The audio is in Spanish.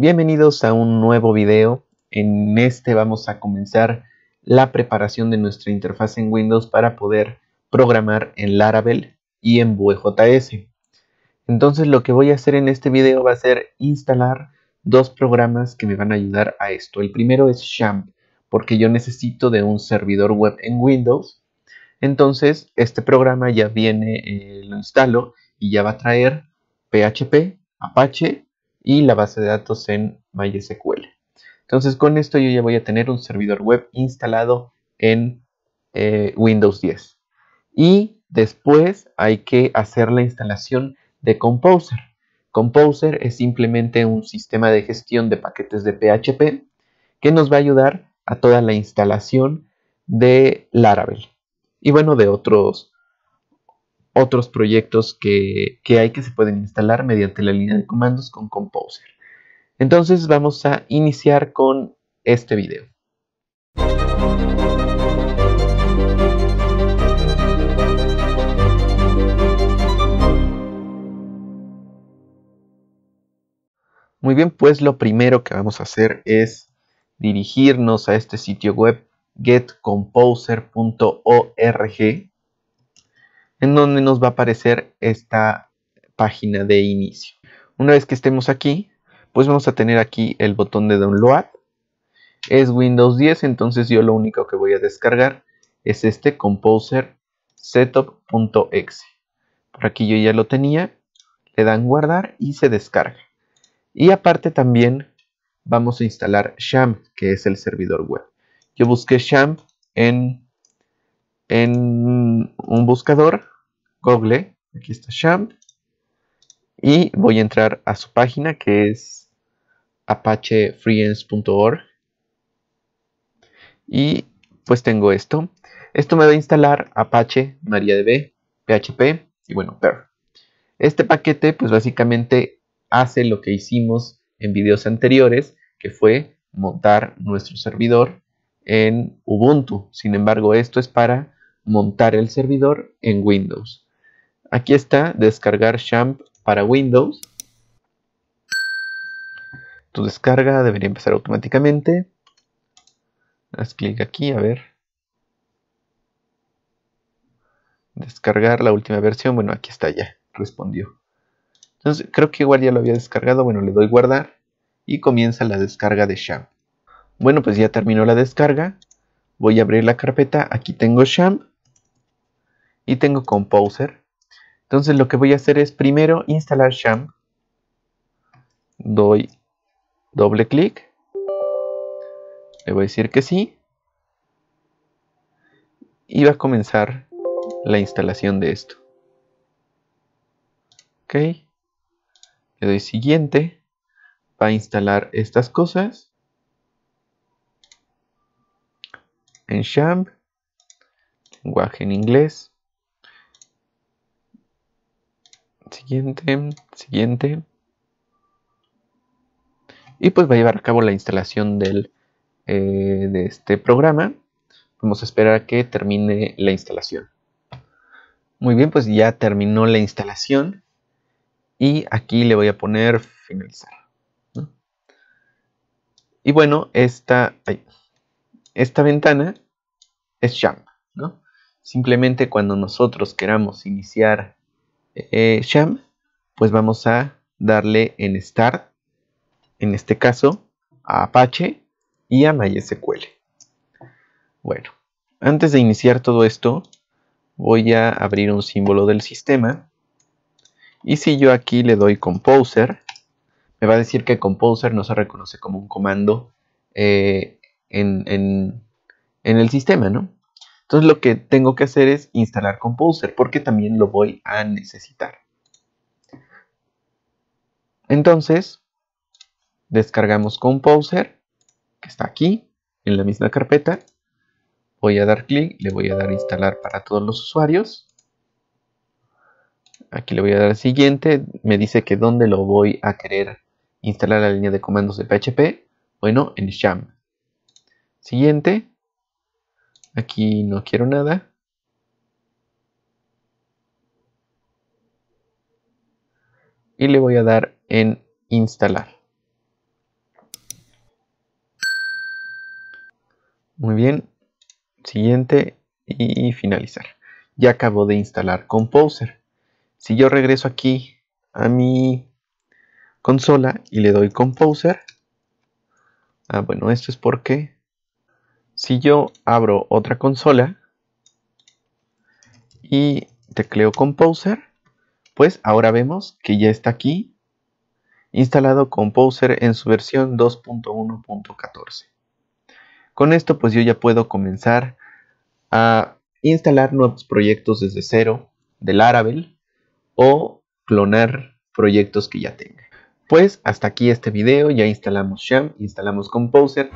Bienvenidos a un nuevo video. En este vamos a comenzar la preparación de nuestra interfaz en Windows para poder programar en Laravel y en VJS. Entonces lo que voy a hacer en este video va a ser instalar dos programas que me van a ayudar a esto. El primero es Shamp, porque yo necesito de un servidor web en Windows. Entonces este programa ya viene, eh, lo instalo y ya va a traer PHP, Apache y la base de datos en MySQL. Entonces con esto yo ya voy a tener un servidor web instalado en eh, Windows 10. Y después hay que hacer la instalación de Composer. Composer es simplemente un sistema de gestión de paquetes de PHP que nos va a ayudar a toda la instalación de Laravel y bueno, de otros otros proyectos que, hay que se pueden instalar mediante la línea de comandos con Composer. Entonces vamos a iniciar con este video. Muy bien, pues lo primero que vamos a hacer es dirigirnos a este sitio web getcomposer.org en donde nos va a aparecer esta página de inicio. Una vez que estemos aquí, pues vamos a tener aquí el botón de download. Es Windows 10, entonces yo lo único que voy a descargar es este Composer Setup.exe. Por aquí yo ya lo tenía, le dan guardar y se descarga. Y aparte también vamos a instalar XAMPP, que es el servidor web. Yo busqué XAMPP en en un buscador, Google, aquí está Champ, y voy a entrar a su página que es apachefreeends.org y pues tengo esto. Esto me va a instalar Apache, MariaDB, PHP y bueno, Perl. Este paquete pues básicamente hace lo que hicimos en videos anteriores, que fue montar nuestro servidor en Ubuntu. Sin embargo, esto es para montar el servidor en Windows. Aquí está, descargar Champ para Windows. Tu descarga debería empezar automáticamente. Haz clic aquí, a ver. Descargar la última versión. Bueno, aquí está ya, respondió. Entonces, creo que igual ya lo había descargado. Bueno, le doy guardar y comienza la descarga de Champ. Bueno, pues ya terminó la descarga. Voy a abrir la carpeta. Aquí tengo Champ y tengo Composer. Entonces lo que voy a hacer es primero instalar Sham. Doy doble clic. Le voy a decir que sí. Y va a comenzar la instalación de esto. Ok. Le doy siguiente. Va a instalar estas cosas. En Sham. Lenguaje en inglés. siguiente, siguiente. Y pues va a llevar a cabo la instalación del, eh, de este programa. Vamos a esperar a que termine la instalación. Muy bien, pues ya terminó la instalación. Y aquí le voy a poner finalizar. Y bueno, esta, esta ventana es Jump. ¿no? Simplemente cuando nosotros queramos iniciar eh, sham, pues vamos a darle en start, en este caso, a Apache y a MySQL. Bueno, antes de iniciar todo esto, voy a abrir un símbolo del sistema. Y si yo aquí le doy Composer, me va a decir que Composer no se reconoce como un comando eh, en, en el sistema, ¿no? Entonces lo que tengo que hacer es instalar Composer porque también lo voy a necesitar. Entonces, descargamos Composer, que está aquí, en la misma carpeta. Voy a dar clic, le voy a dar instalar para todos los usuarios. Aquí le voy a dar siguiente, me dice que dónde lo voy a querer instalar la línea de comandos de PHP. Bueno, en Sham. Siguiente, Aquí no quiero nada. Y le voy a dar en instalar. Muy bien. Siguiente y finalizar. Ya acabo de instalar Composer. Si yo regreso aquí a mi consola y le doy Composer. Ah, bueno, esto es porque si yo abro otra consola y tecleo Composer, pues ahora vemos que ya está aquí instalado Composer en su versión 2.1.14. Con esto pues yo ya puedo comenzar a instalar nuevos proyectos desde cero de Laravel o clonar proyectos que ya tenga. Pues hasta aquí este video, ya instalamos Sham, instalamos Composer.